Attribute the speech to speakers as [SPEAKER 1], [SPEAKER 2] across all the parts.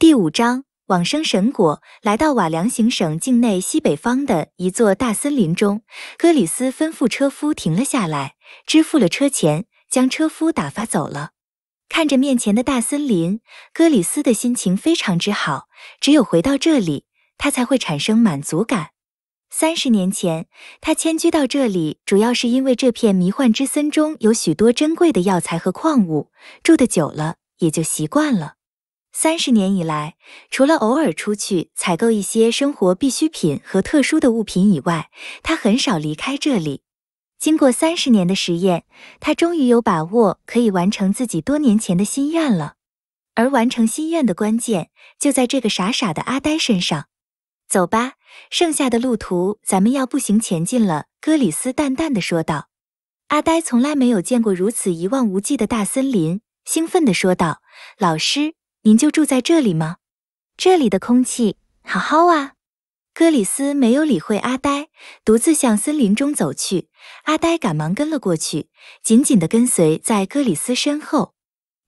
[SPEAKER 1] 第五章往生神果来到瓦良行省境内西北方的一座大森林中，戈里斯吩咐车夫停了下来，支付了车钱，将车夫打发走了。看着面前的大森林，戈里斯的心情非常之好。只有回到这里，他才会产生满足感。三十年前，他迁居到这里，主要是因为这片迷幻之森中有许多珍贵的药材和矿物。住的久了，也就习惯了。三十年以来，除了偶尔出去采购一些生活必需品和特殊的物品以外，他很少离开这里。经过三十年的实验，他终于有把握可以完成自己多年前的心愿了。而完成心愿的关键就在这个傻傻的阿呆身上。走吧，剩下的路途咱们要步行前进了。”戈里斯淡淡的说道。阿呆从来没有见过如此一望无际的大森林，兴奋的说道：“老师。”您就住在这里吗？这里的空气好好啊。哥里斯没有理会阿呆，独自向森林中走去。阿呆赶忙跟了过去，紧紧地跟随在哥里斯身后。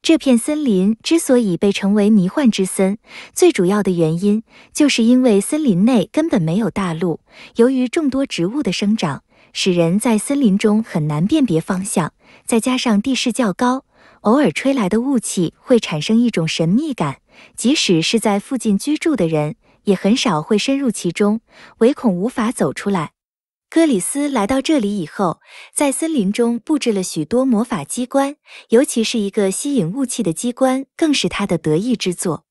[SPEAKER 1] 这片森林之所以被称为迷幻之森，最主要的原因就是因为森林内根本没有大路。由于众多植物的生长，使人在森林中很难辨别方向，再加上地势较高。偶尔吹来的雾气会产生一种神秘感，即使是在附近居住的人，也很少会深入其中，唯恐无法走出来。戈里斯来到这里以后，在森林中布置了许多魔法机关，尤其是一个吸引雾气的机关，更是他的得意之作。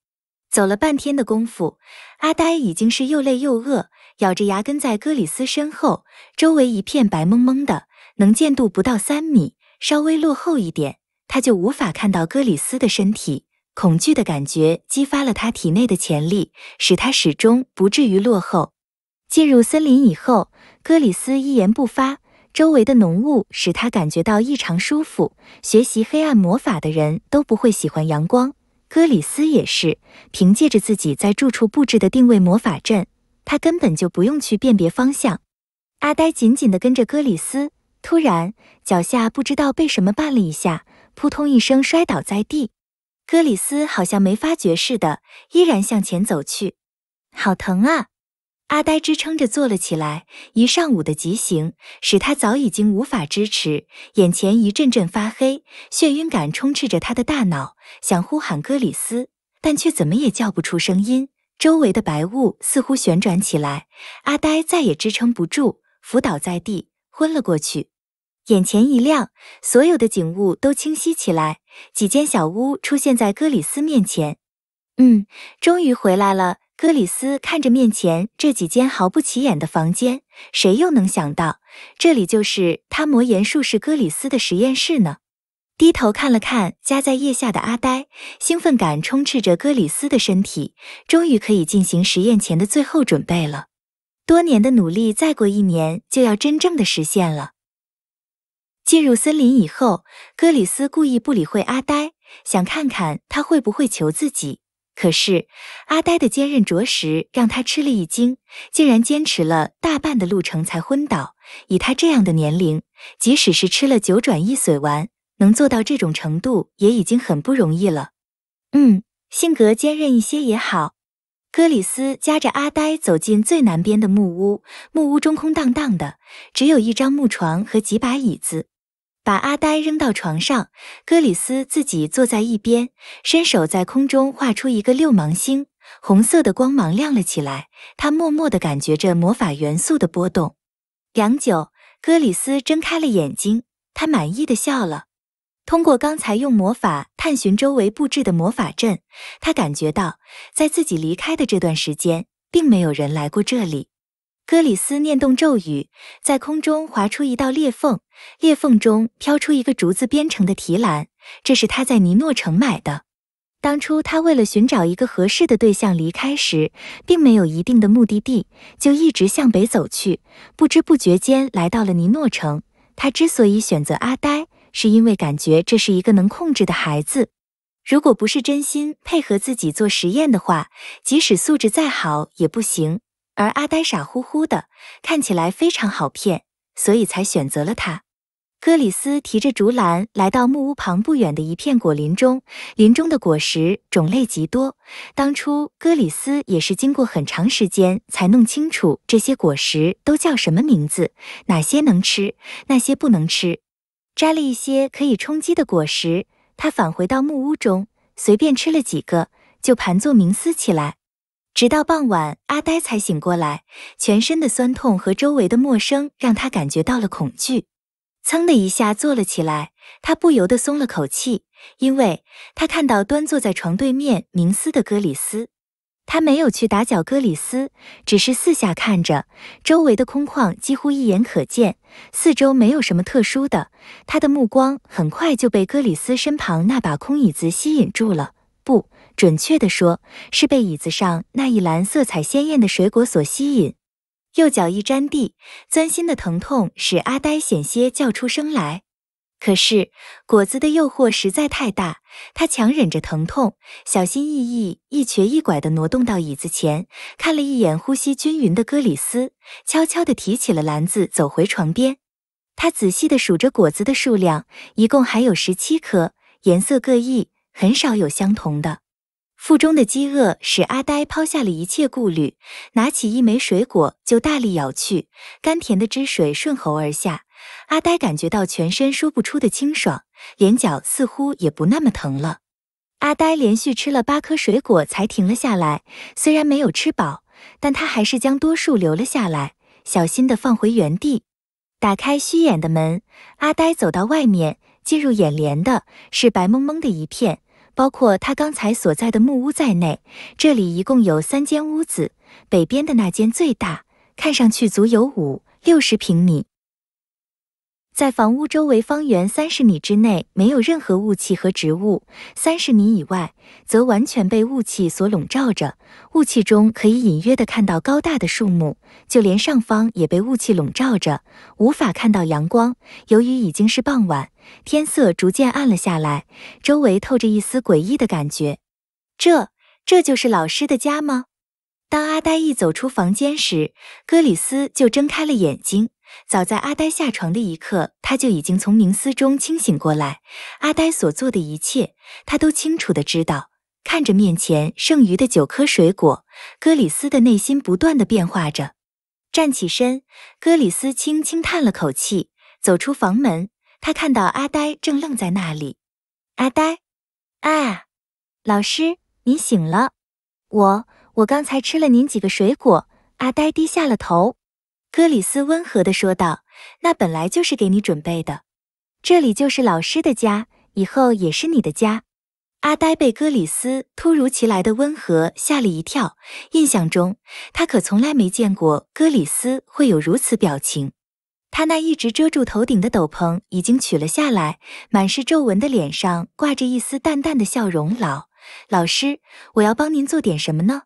[SPEAKER 1] 走了半天的功夫，阿呆已经是又累又饿，咬着牙跟在戈里斯身后，周围一片白蒙蒙的，能见度不到三米，稍微落后一点。他就无法看到戈里斯的身体，恐惧的感觉激发了他体内的潜力，使他始终不至于落后。进入森林以后，戈里斯一言不发，周围的浓雾使他感觉到异常舒服。学习黑暗魔法的人都不会喜欢阳光，戈里斯也是。凭借着自己在住处布置的定位魔法阵，他根本就不用去辨别方向。阿呆紧紧地跟着戈里斯，突然脚下不知道被什么绊了一下。扑通一声摔倒在地，戈里斯好像没发觉似的，依然向前走去。好疼啊！阿呆支撑着坐了起来，一上午的急行使他早已经无法支持，眼前一阵阵发黑，眩晕感充斥着他的大脑，想呼喊戈里斯，但却怎么也叫不出声音。周围的白雾似乎旋转起来，阿呆再也支撑不住，伏倒在地，昏了过去。眼前一亮，所有的景物都清晰起来，几间小屋出现在哥里斯面前。嗯，终于回来了。哥里斯看着面前这几间毫不起眼的房间，谁又能想到这里就是他魔岩术士哥里斯的实验室呢？低头看了看夹在腋下的阿呆，兴奋感充斥着哥里斯的身体，终于可以进行实验前的最后准备了。多年的努力，再过一年就要真正的实现了。进入森林以后，戈里斯故意不理会阿呆，想看看他会不会求自己。可是阿呆的坚韧着实让他吃了一惊，竟然坚持了大半的路程才昏倒。以他这样的年龄，即使是吃了九转易髓丸，能做到这种程度也已经很不容易了。嗯，性格坚韧一些也好。戈里斯夹着阿呆走进最南边的木屋，木屋中空荡荡的，只有一张木床和几把椅子。把阿呆扔到床上，戈里斯自己坐在一边，伸手在空中画出一个六芒星，红色的光芒亮了起来。他默默的感觉着魔法元素的波动。良久，戈里斯睁开了眼睛，他满意的笑了。通过刚才用魔法探寻周围布置的魔法阵，他感觉到在自己离开的这段时间，并没有人来过这里。戈里斯念动咒语，在空中划出一道裂缝，裂缝中飘出一个竹子编成的提篮，这是他在尼诺城买的。当初他为了寻找一个合适的对象离开时，并没有一定的目的地，就一直向北走去，不知不觉间来到了尼诺城。他之所以选择阿呆，是因为感觉这是一个能控制的孩子。如果不是真心配合自己做实验的话，即使素质再好也不行。而阿呆傻乎乎的，看起来非常好骗，所以才选择了他。哥里斯提着竹篮来到木屋旁不远的一片果林中，林中的果实种类极多。当初哥里斯也是经过很长时间才弄清楚这些果实都叫什么名字，哪些能吃，那些不能吃。摘了一些可以充饥的果实，他返回到木屋中，随便吃了几个，就盘坐冥思起来。直到傍晚，阿呆才醒过来。全身的酸痛和周围的陌生让他感觉到了恐惧，噌的一下坐了起来。他不由得松了口气，因为他看到端坐在床对面冥思的哥里斯。他没有去打搅哥里斯，只是四下看着周围的空旷，几乎一眼可见。四周没有什么特殊的，他的目光很快就被哥里斯身旁那把空椅子吸引住了。不。准确地说，是被椅子上那一篮色彩鲜艳的水果所吸引。右脚一沾地，钻心的疼痛使阿呆险些叫出声来。可是果子的诱惑实在太大，他强忍着疼痛，小心翼翼、一瘸一拐地挪动到椅子前，看了一眼呼吸均匀的戈里斯，悄悄地提起了篮子，走回床边。他仔细地数着果子的数量，一共还有十七颗，颜色各异，很少有相同的。腹中的饥饿使阿呆抛下了一切顾虑，拿起一枚水果就大力咬去，甘甜的汁水顺喉而下，阿呆感觉到全身说不出的清爽，连脚似乎也不那么疼了。阿呆连续吃了八颗水果才停了下来，虽然没有吃饱，但他还是将多数留了下来，小心的放回原地。打开虚掩的门，阿呆走到外面，进入眼帘的是白蒙蒙的一片。包括他刚才所在的木屋在内，这里一共有三间屋子，北边的那间最大，看上去足有五六十平米。在房屋周围方圆三十米之内没有任何雾气和植物，三十米以外则完全被雾气所笼罩着。雾气中可以隐约地看到高大的树木，就连上方也被雾气笼罩着，无法看到阳光。由于已经是傍晚，天色逐渐暗了下来，周围透着一丝诡异的感觉。这这就是老师的家吗？当阿呆一走出房间时，格里斯就睁开了眼睛。早在阿呆下床的一刻，他就已经从冥思中清醒过来。阿呆所做的一切，他都清楚的知道。看着面前剩余的九颗水果，戈里斯的内心不断的变化着。站起身，戈里斯轻轻叹了口气，走出房门。他看到阿呆正愣在那里。阿呆，啊，老师，您醒了。我，我刚才吃了您几个水果。阿呆低下了头。格里斯温和地说道：“那本来就是给你准备的，这里就是老师的家，以后也是你的家。”阿呆被格里斯突如其来的温和吓了一跳，印象中他可从来没见过格里斯会有如此表情。他那一直遮住头顶的斗篷已经取了下来，满是皱纹的脸上挂着一丝淡淡的笑容。老老师，我要帮您做点什么呢？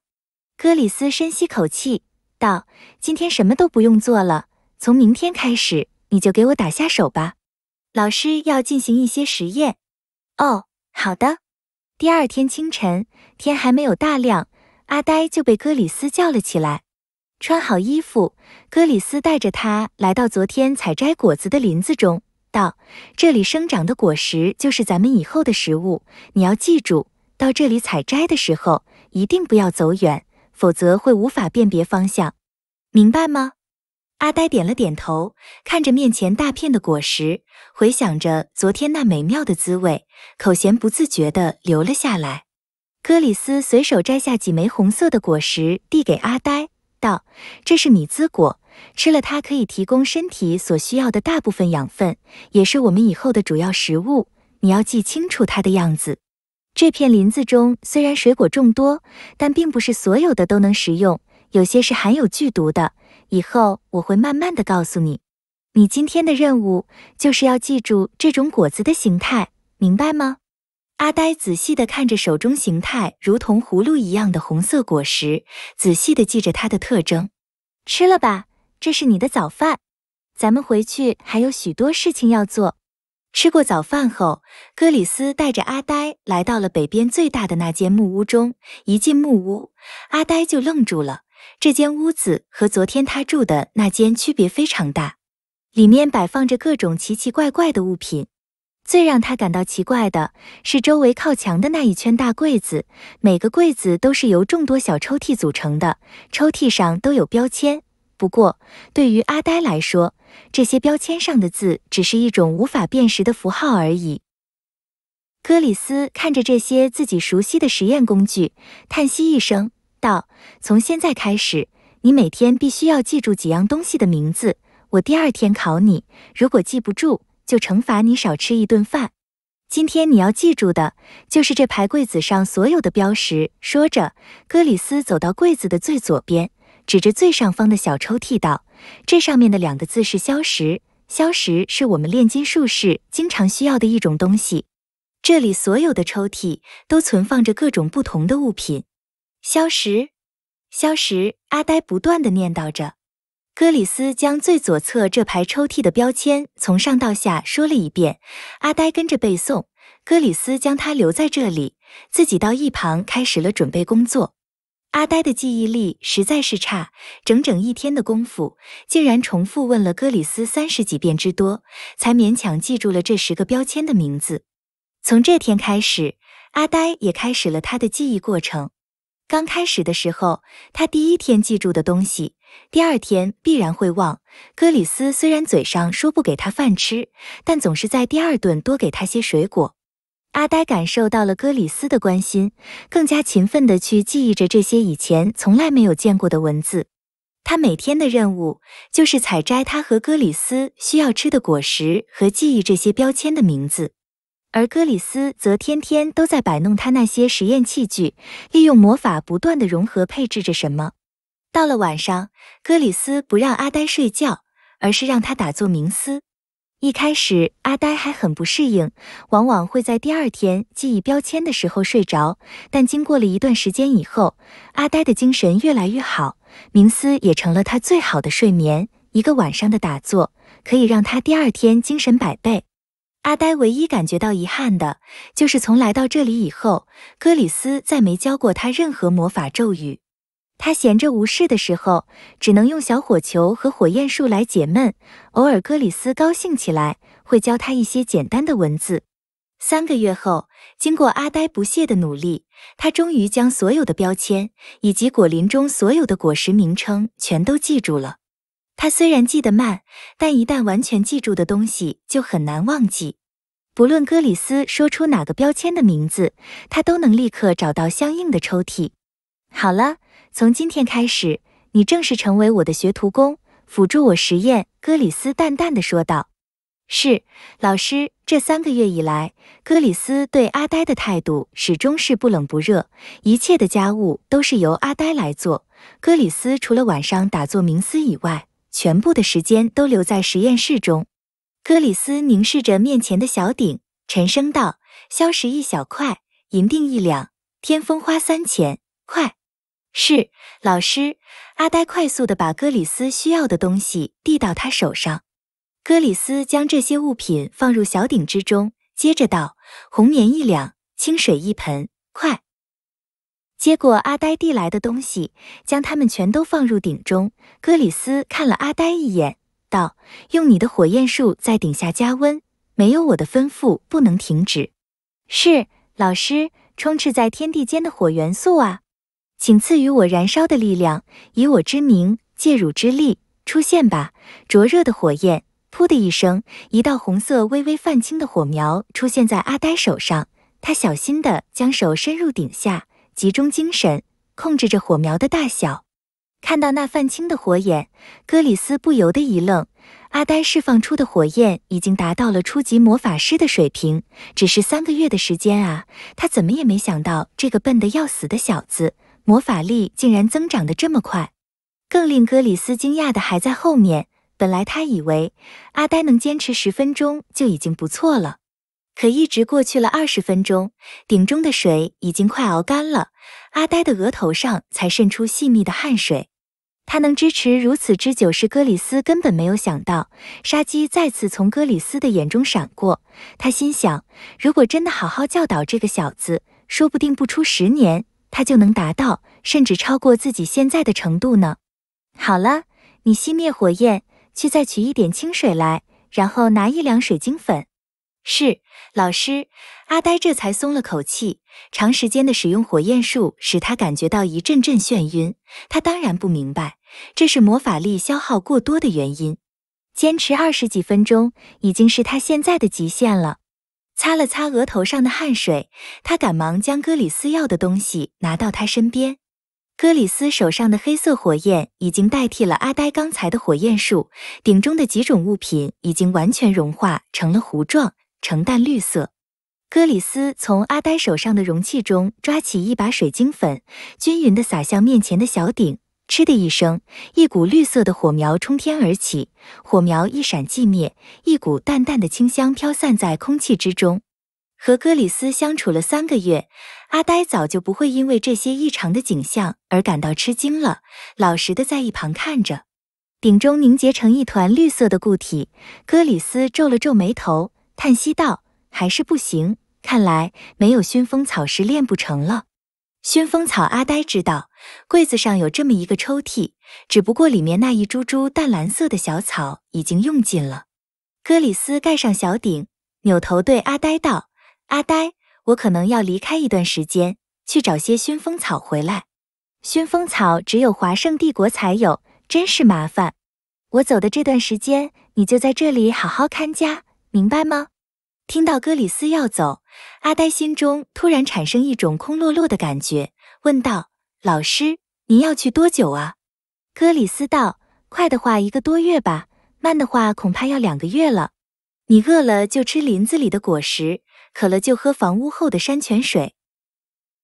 [SPEAKER 1] 格里斯深吸口气。道：“今天什么都不用做了，从明天开始你就给我打下手吧。老师要进行一些实验。”哦，好的。第二天清晨，天还没有大亮，阿呆就被戈里斯叫了起来。穿好衣服，戈里斯带着他来到昨天采摘果子的林子中，道：“这里生长的果实就是咱们以后的食物，你要记住，到这里采摘的时候一定不要走远。”否则会无法辨别方向，明白吗？阿呆点了点头，看着面前大片的果实，回想着昨天那美妙的滋味，口弦不自觉地流了下来。哥里斯随手摘下几枚红色的果实，递给阿呆，道：“这是米兹果，吃了它可以提供身体所需要的大部分养分，也是我们以后的主要食物。你要记清楚它的样子。”这片林子中虽然水果众多，但并不是所有的都能食用，有些是含有剧毒的。以后我会慢慢的告诉你。你今天的任务就是要记住这种果子的形态，明白吗？阿呆仔细的看着手中形态如同葫芦一样的红色果实，仔细的记着它的特征。吃了吧，这是你的早饭。咱们回去还有许多事情要做。吃过早饭后，格里斯带着阿呆来到了北边最大的那间木屋中。一进木屋，阿呆就愣住了。这间屋子和昨天他住的那间区别非常大，里面摆放着各种奇奇怪怪的物品。最让他感到奇怪的是，周围靠墙的那一圈大柜子，每个柜子都是由众多小抽屉组成的，抽屉上都有标签。不过，对于阿呆来说，这些标签上的字只是一种无法辨识的符号而已。戈里斯看着这些自己熟悉的实验工具，叹息一声道：“从现在开始，你每天必须要记住几样东西的名字。我第二天考你，如果记不住，就惩罚你少吃一顿饭。今天你要记住的就是这排柜子上所有的标识。”说着，戈里斯走到柜子的最左边。指着最上方的小抽屉道：“这上面的两个字是‘消石’，‘消石’是我们炼金术士经常需要的一种东西。这里所有的抽屉都存放着各种不同的物品。”“消石，消石！”阿呆不断的念叨着。戈里斯将最左侧这排抽屉的标签从上到下说了一遍，阿呆跟着背诵。戈里斯将他留在这里，自己到一旁开始了准备工作。阿呆的记忆力实在是差，整整一天的功夫，竟然重复问了哥里斯三十几遍之多，才勉强记住了这十个标签的名字。从这天开始，阿呆也开始了他的记忆过程。刚开始的时候，他第一天记住的东西，第二天必然会忘。哥里斯虽然嘴上说不给他饭吃，但总是在第二顿多给他些水果。阿呆感受到了哥里斯的关心，更加勤奋地去记忆着这些以前从来没有见过的文字。他每天的任务就是采摘他和哥里斯需要吃的果实和记忆这些标签的名字，而哥里斯则天天都在摆弄他那些实验器具，利用魔法不断地融合配置着什么。到了晚上，哥里斯不让阿呆睡觉，而是让他打坐冥思。一开始，阿呆还很不适应，往往会在第二天记忆标签的时候睡着。但经过了一段时间以后，阿呆的精神越来越好，冥思也成了他最好的睡眠。一个晚上的打坐，可以让他第二天精神百倍。阿呆唯一感觉到遗憾的，就是从来到这里以后，格里斯再没教过他任何魔法咒语。他闲着无事的时候，只能用小火球和火焰树来解闷。偶尔，戈里斯高兴起来，会教他一些简单的文字。三个月后，经过阿呆不懈的努力，他终于将所有的标签以及果林中所有的果实名称全都记住了。他虽然记得慢，但一旦完全记住的东西就很难忘记。不论戈里斯说出哪个标签的名字，他都能立刻找到相应的抽屉。好了。从今天开始，你正式成为我的学徒工，辅助我实验。”哥里斯淡淡的说道。“是，老师。”这三个月以来，哥里斯对阿呆的态度始终是不冷不热，一切的家务都是由阿呆来做。哥里斯除了晚上打坐冥思以外，全部的时间都留在实验室中。哥里斯凝视着面前的小鼎，沉声道：“消石一小块，银锭一两，天风花三千快！”是老师，阿呆快速的把哥里斯需要的东西递到他手上。哥里斯将这些物品放入小鼎之中，接着道：“红棉一两，清水一盆，快！”接过阿呆递来的东西，将他们全都放入鼎中。哥里斯看了阿呆一眼，道：“用你的火焰术在鼎下加温，没有我的吩咐不能停止。”是老师，充斥在天地间的火元素啊！请赐予我燃烧的力量，以我之名，借汝之力，出现吧！灼热的火焰，噗的一声，一道红色微微泛青的火苗出现在阿呆手上。他小心地将手伸入顶下，集中精神，控制着火苗的大小。看到那泛青的火眼，哥里斯不由得一愣。阿呆释放出的火焰已经达到了初级魔法师的水平，只是三个月的时间啊，他怎么也没想到这个笨得要死的小子。魔法力竟然增长得这么快，更令格里斯惊讶的还在后面。本来他以为阿呆能坚持十分钟就已经不错了，可一直过去了二十分钟，鼎中的水已经快熬干了，阿呆的额头上才渗出细密的汗水。他能支持如此之久，是格里斯根本没有想到。杀机再次从格里斯的眼中闪过，他心想：如果真的好好教导这个小子，说不定不出十年。他就能达到，甚至超过自己现在的程度呢。好了，你熄灭火焰，去再取一点清水来，然后拿一两水晶粉。是，老师。阿呆这才松了口气。长时间的使用火焰术使他感觉到一阵阵眩晕。他当然不明白，这是魔法力消耗过多的原因。坚持二十几分钟，已经是他现在的极限了。擦了擦额头上的汗水，他赶忙将戈里斯要的东西拿到他身边。戈里斯手上的黑色火焰已经代替了阿呆刚才的火焰术，鼎中的几种物品已经完全融化成了糊状，呈淡绿色。戈里斯从阿呆手上的容器中抓起一把水晶粉，均匀地撒向面前的小鼎。嗤的一声，一股绿色的火苗冲天而起，火苗一闪即灭，一股淡淡的清香飘散在空气之中。和戈里斯相处了三个月，阿呆早就不会因为这些异常的景象而感到吃惊了，老实的在一旁看着。鼎中凝结成一团绿色的固体，戈里斯皱了皱眉头，叹息道：“还是不行，看来没有熏风草是炼不成了。”熏风草，阿呆知道柜子上有这么一个抽屉，只不过里面那一株株淡蓝色的小草已经用尽了。哥里斯盖上小顶，扭头对阿呆道：“阿呆，我可能要离开一段时间，去找些熏风草回来。熏风草只有华盛帝国才有，真是麻烦。我走的这段时间，你就在这里好好看家，明白吗？”听到格里斯要走，阿呆心中突然产生一种空落落的感觉，问道：“老师，您要去多久啊？”格里斯道：“快的话一个多月吧，慢的话恐怕要两个月了。你饿了就吃林子里的果实，渴了就喝房屋后的山泉水。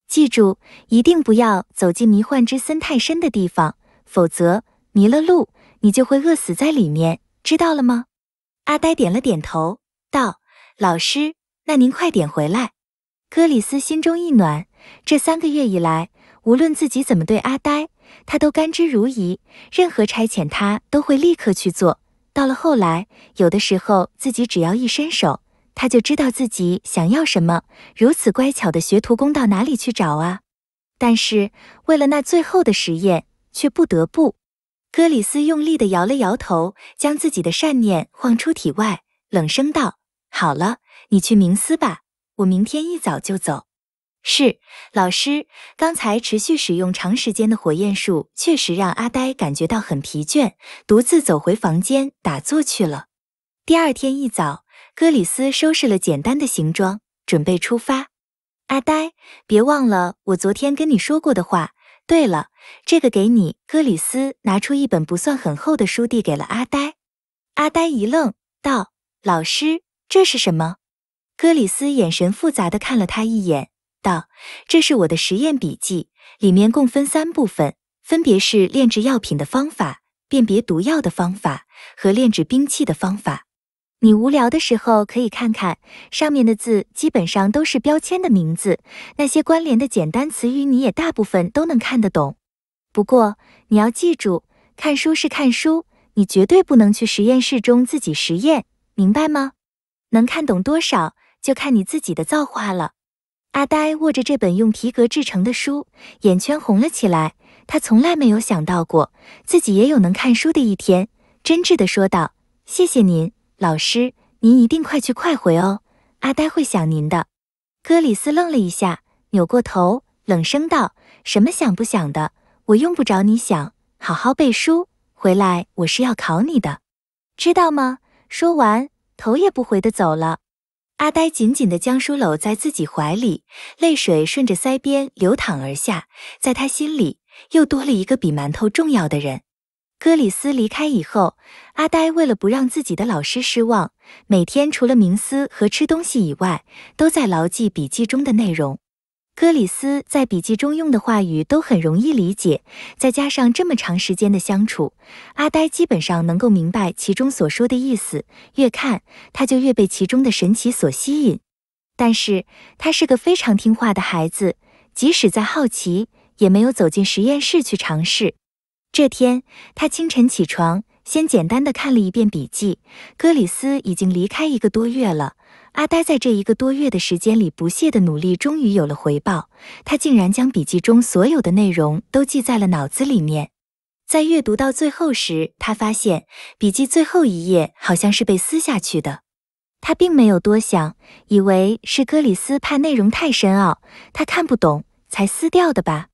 [SPEAKER 1] 记住，一定不要走进迷幻之森太深的地方，否则迷了路，你就会饿死在里面。知道了吗？”阿呆点了点头，道。老师，那您快点回来。哥里斯心中一暖，这三个月以来，无论自己怎么对阿呆，他都甘之如饴，任何差遣他都会立刻去做。到了后来，有的时候自己只要一伸手，他就知道自己想要什么。如此乖巧的学徒工到哪里去找啊？但是为了那最后的实验，却不得不。戈里斯用力地摇了摇头，将自己的善念晃出体外，冷声道：“好了。”你去冥思吧，我明天一早就走。是老师，刚才持续使用长时间的火焰术，确实让阿呆感觉到很疲倦，独自走回房间打坐去了。第二天一早，戈里斯收拾了简单的行装，准备出发。阿呆，别忘了我昨天跟你说过的话。对了，这个给你。戈里斯拿出一本不算很厚的书，递给了阿呆。阿呆一愣，道：“老师，这是什么？”科里斯眼神复杂的看了他一眼，道：“这是我的实验笔记，里面共分三部分，分别是炼制药品的方法、辨别毒药的方法和炼制兵器的方法。你无聊的时候可以看看，上面的字基本上都是标签的名字，那些关联的简单词语你也大部分都能看得懂。不过你要记住，看书是看书，你绝对不能去实验室中自己实验，明白吗？能看懂多少？”就看你自己的造化了。阿呆握着这本用皮革制成的书，眼圈红了起来。他从来没有想到过，自己也有能看书的一天。真挚地说道：“谢谢您，老师，您一定快去快回哦。阿呆会想您的。”哥里斯愣了一下，扭过头，冷声道：“什么想不想的？我用不着你想，好好背书。回来我是要考你的，知道吗？”说完，头也不回地走了。阿呆紧紧地将书搂在自己怀里，泪水顺着腮边流淌而下，在他心里又多了一个比馒头重要的人。戈里斯离开以后，阿呆为了不让自己的老师失望，每天除了冥思和吃东西以外，都在牢记笔记中的内容。哥里斯在笔记中用的话语都很容易理解，再加上这么长时间的相处，阿呆基本上能够明白其中所说的意思。越看，他就越被其中的神奇所吸引。但是他是个非常听话的孩子，即使在好奇，也没有走进实验室去尝试。这天，他清晨起床，先简单的看了一遍笔记。哥里斯已经离开一个多月了。阿呆在这一个多月的时间里不懈的努力，终于有了回报。他竟然将笔记中所有的内容都记在了脑子里面。在阅读到最后时，他发现笔记最后一页好像是被撕下去的。他并没有多想，以为是格里斯怕内容太深奥，他看不懂才撕掉的吧。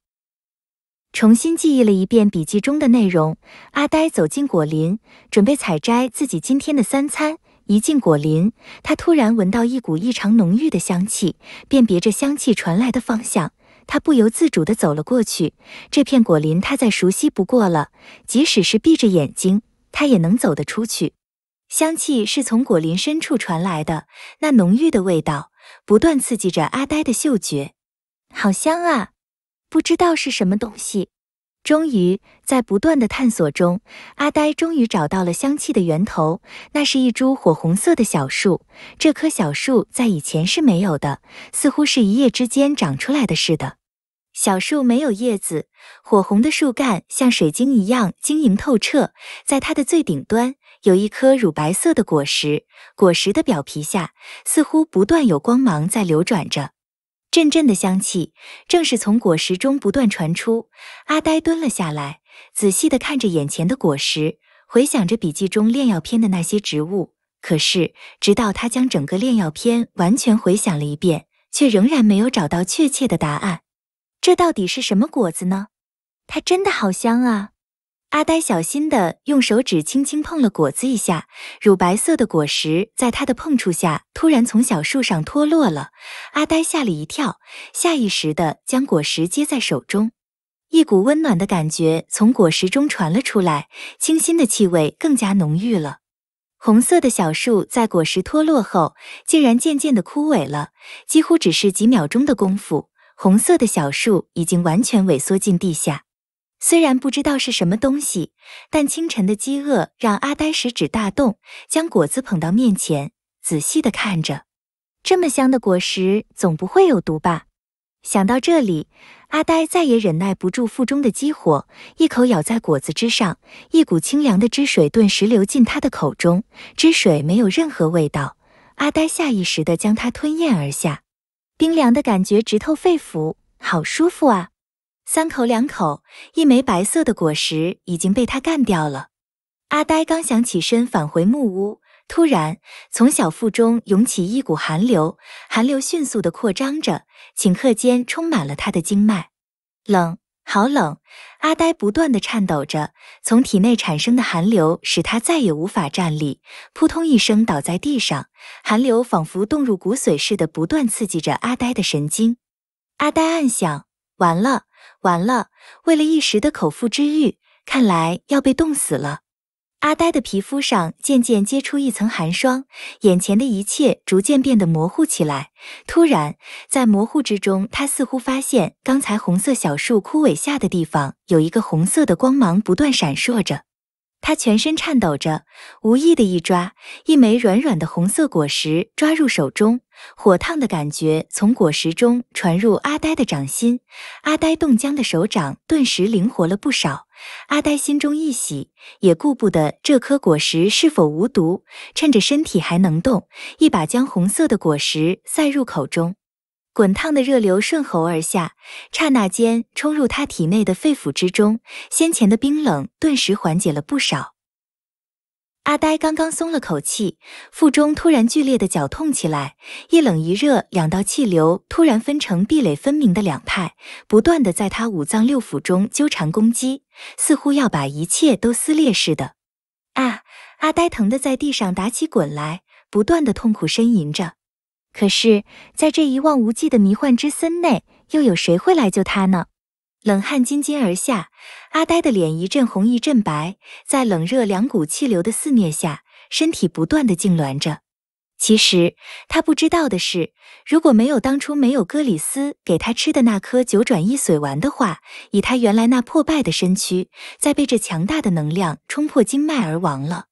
[SPEAKER 1] 重新记忆了一遍笔记中的内容，阿呆走进果林，准备采摘自己今天的三餐。一进果林，他突然闻到一股异常浓郁的香气，辨别着香气传来的方向，他不由自主地走了过去。这片果林他再熟悉不过了，即使是闭着眼睛，他也能走得出去。香气是从果林深处传来的，那浓郁的味道不断刺激着阿呆的嗅觉，好香啊，不知道是什么东西。终于，在不断的探索中，阿呆终于找到了香气的源头。那是一株火红色的小树。这棵小树在以前是没有的，似乎是一夜之间长出来的似的。小树没有叶子，火红的树干像水晶一样晶莹透彻。在它的最顶端，有一颗乳白色的果实。果实的表皮下，似乎不断有光芒在流转着。阵阵的香气正是从果实中不断传出。阿呆蹲了下来，仔细地看着眼前的果实，回想着笔记中炼药篇的那些植物。可是，直到他将整个炼药篇完全回想了一遍，却仍然没有找到确切的答案。这到底是什么果子呢？它真的好香啊！阿呆小心地用手指轻轻碰了果子一下，乳白色的果实在他的碰触下突然从小树上脱落了。阿呆吓了一跳，下意识地将果实接在手中。一股温暖的感觉从果实中传了出来，清新的气味更加浓郁了。红色的小树在果实脱落后，竟然渐渐地枯萎了。几乎只是几秒钟的功夫，红色的小树已经完全萎缩进地下。虽然不知道是什么东西，但清晨的饥饿让阿呆食指大动，将果子捧到面前，仔细的看着。这么香的果实，总不会有毒吧？想到这里，阿呆再也忍耐不住腹中的饥火，一口咬在果子之上，一股清凉的汁水顿时流进他的口中。汁水没有任何味道，阿呆下意识的将它吞咽而下，冰凉的感觉直透肺腑，好舒服啊！三口两口，一枚白色的果实已经被他干掉了。阿呆刚想起身返回木屋，突然从小腹中涌起一股寒流，寒流迅速的扩张着，顷刻间充满了他的经脉。冷，好冷！阿呆不断的颤抖着，从体内产生的寒流使他再也无法站立，扑通一声倒在地上。寒流仿佛冻入骨髓似的，不断刺激着阿呆的神经。阿呆暗想：完了。完了，为了一时的口腹之欲，看来要被冻死了。阿呆的皮肤上渐渐结出一层寒霜，眼前的一切逐渐变得模糊起来。突然，在模糊之中，他似乎发现刚才红色小树枯萎下的地方，有一个红色的光芒不断闪烁着。他全身颤抖着，无意的一抓，一枚软软的红色果实抓入手中，火烫的感觉从果实中传入阿呆的掌心，阿呆冻僵的手掌顿时灵活了不少。阿呆心中一喜，也顾不得这颗果实是否无毒，趁着身体还能动，一把将红色的果实塞入口中。滚烫的热流顺喉而下，刹那间冲入他体内的肺腑之中，先前的冰冷顿时缓解了不少。阿呆刚刚松了口气，腹中突然剧烈的绞痛起来，一冷一热两道气流突然分成壁垒分明的两派，不断的在他五脏六腑中纠缠攻击，似乎要把一切都撕裂似的。啊！阿呆疼得在地上打起滚来，不断的痛苦呻吟着。可是，在这一望无际的迷幻之森内，又有谁会来救他呢？冷汗津津而下，阿呆的脸一阵红一阵白，在冷热两股气流的肆虐下，身体不断的痉挛着。其实他不知道的是，如果没有当初没有哥里斯给他吃的那颗九转易髓丸的话，以他原来那破败的身躯，再被这强大的能量冲破经脉而亡了。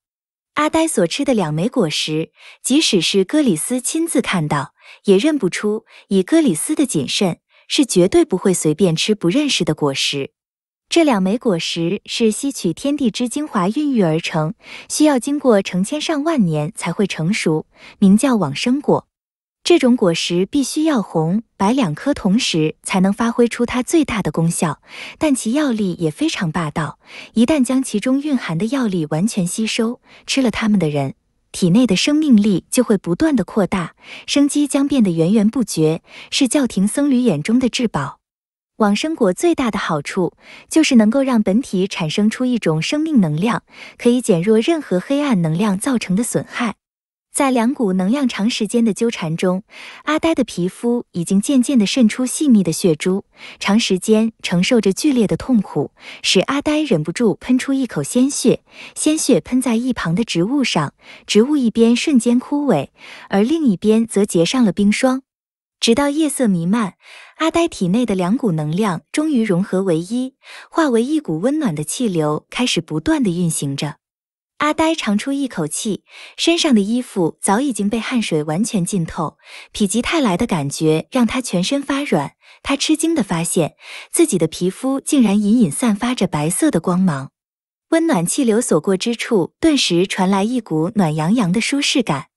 [SPEAKER 1] 阿呆所吃的两枚果实，即使是哥里斯亲自看到，也认不出。以哥里斯的谨慎，是绝对不会随便吃不认识的果实。这两枚果实是吸取天地之精华孕育而成，需要经过成千上万年才会成熟，名叫往生果。这种果实必须要红白两颗同时才能发挥出它最大的功效，但其药力也非常霸道。一旦将其中蕴含的药力完全吸收，吃了它们的人体内的生命力就会不断的扩大，生机将变得源源不绝，是教廷僧侣眼中的至宝。往生果最大的好处就是能够让本体产生出一种生命能量，可以减弱任何黑暗能量造成的损害。在两股能量长时间的纠缠中，阿呆的皮肤已经渐渐地渗出细密的血珠，长时间承受着剧烈的痛苦，使阿呆忍不住喷出一口鲜血。鲜血喷在一旁的植物上，植物一边瞬间枯萎，而另一边则结上了冰霜。直到夜色弥漫，阿呆体内的两股能量终于融合为一，化为一股温暖的气流，开始不断地运行着。阿呆长出一口气，身上的衣服早已经被汗水完全浸透。否极泰来的感觉让他全身发软。他吃惊地发现，自己的皮肤竟然隐隐散发着白色的光芒。温暖气流所过之处，顿时传来一股暖洋洋的舒适感。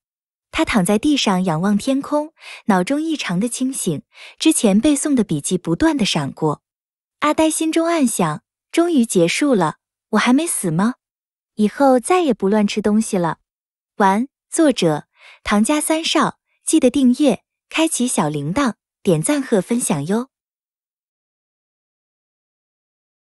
[SPEAKER 1] 他躺在地上仰望天空，脑中异常的清醒。之前背诵的笔记不断的闪过。阿呆心中暗想：终于结束了，我还没死吗？以后再也不乱吃东西了。完。作者唐家三少，记得订阅、开启小铃铛、点赞和分享哟。